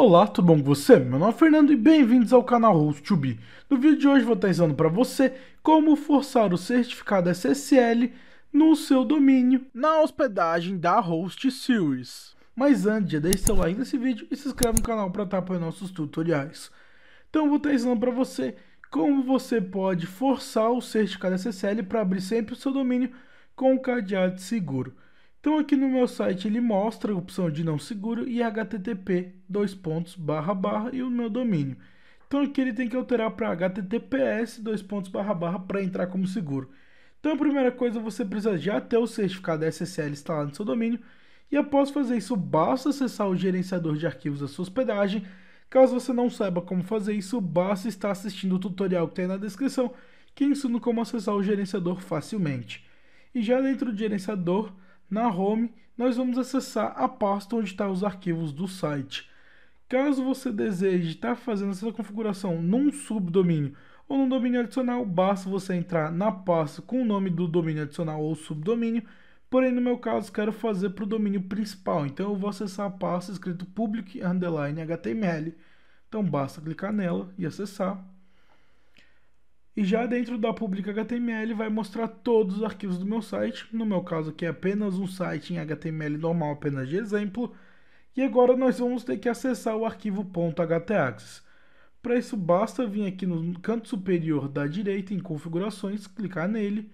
Olá, tudo bom com você? Meu nome é Fernando e bem-vindos ao canal Host 2 No vídeo de hoje vou estar ensinando para você como forçar o certificado SSL no seu domínio na hospedagem da Host Series. Mas antes, já deixe seu like nesse vídeo e se inscreve no canal para estar apoiando nossos tutoriais. Então vou estar ensinando para você como você pode forçar o certificado SSL para abrir sempre o seu domínio com um cadeado seguro. Então aqui no meu site ele mostra a opção de não seguro e http dois pontos barra barra e o meu domínio. Então aqui ele tem que alterar para https dois pontos barra barra para entrar como seguro. Então a primeira coisa você precisa já ter o certificado SSL instalado no seu domínio e após fazer isso basta acessar o gerenciador de arquivos da sua hospedagem. Caso você não saiba como fazer isso, basta estar assistindo o tutorial que tem na descrição que ensina como acessar o gerenciador facilmente. E já dentro do gerenciador, na Home, nós vamos acessar a pasta onde estão tá os arquivos do site. Caso você deseje estar tá fazendo essa configuração num subdomínio ou num domínio adicional, basta você entrar na pasta com o nome do domínio adicional ou subdomínio, porém no meu caso quero fazer para o domínio principal, então eu vou acessar a pasta escrito public underline html, então basta clicar nela e acessar. E já dentro da pública HTML vai mostrar todos os arquivos do meu site, no meu caso aqui é apenas um site em HTML normal, apenas de exemplo. E agora nós vamos ter que acessar o arquivo .htaccess. Para isso basta vir aqui no canto superior da direita em configurações, clicar nele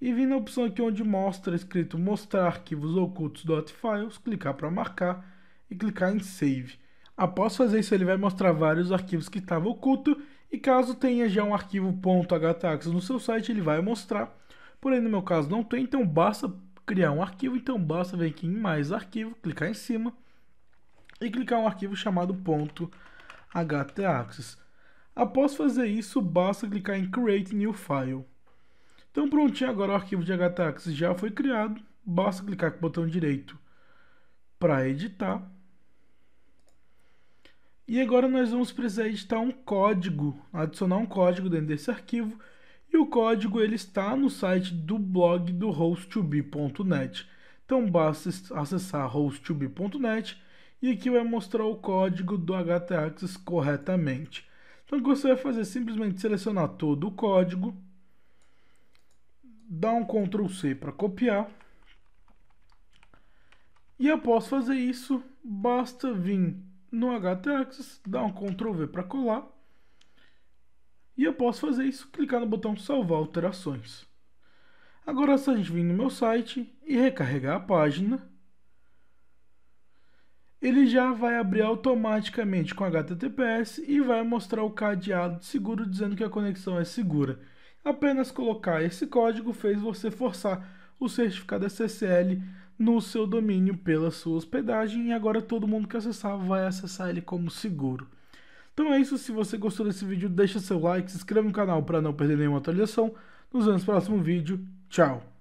e vir na opção aqui onde mostra escrito mostrar arquivos ocultos.files, clicar para marcar e clicar em save. Após fazer isso ele vai mostrar vários arquivos que estavam ocultos e caso tenha já um arquivo .htax no seu site, ele vai mostrar. Porém, no meu caso não tem, então basta criar um arquivo. Então basta vir aqui em mais arquivo, clicar em cima e clicar um arquivo chamado .htaxis. Após fazer isso, basta clicar em Create New File. Então prontinho, agora o arquivo de htaxis já foi criado. Basta clicar com o botão direito para editar e agora nós vamos precisar editar um código, adicionar um código dentro desse arquivo. E o código ele está no site do blog do host2b.net. Então basta acessar host2b.net e aqui vai mostrar o código do htaccess corretamente. Então o que você vai fazer é simplesmente selecionar todo o código, dar um Ctrl C para copiar. E após fazer isso, basta vir no htaxis, dar um Ctrl V para colar. E eu posso fazer isso, clicar no botão salvar alterações. Agora é só a gente vir no meu site e recarregar a página. Ele já vai abrir automaticamente com HTTPS e vai mostrar o cadeado de seguro dizendo que a conexão é segura. Apenas colocar esse código fez você forçar o certificado SSL no seu domínio pela sua hospedagem e agora todo mundo que acessar vai acessar ele como seguro. Então é isso, se você gostou desse vídeo, deixa seu like, se inscreva no canal para não perder nenhuma atualização. Nos vemos no próximo vídeo. Tchau!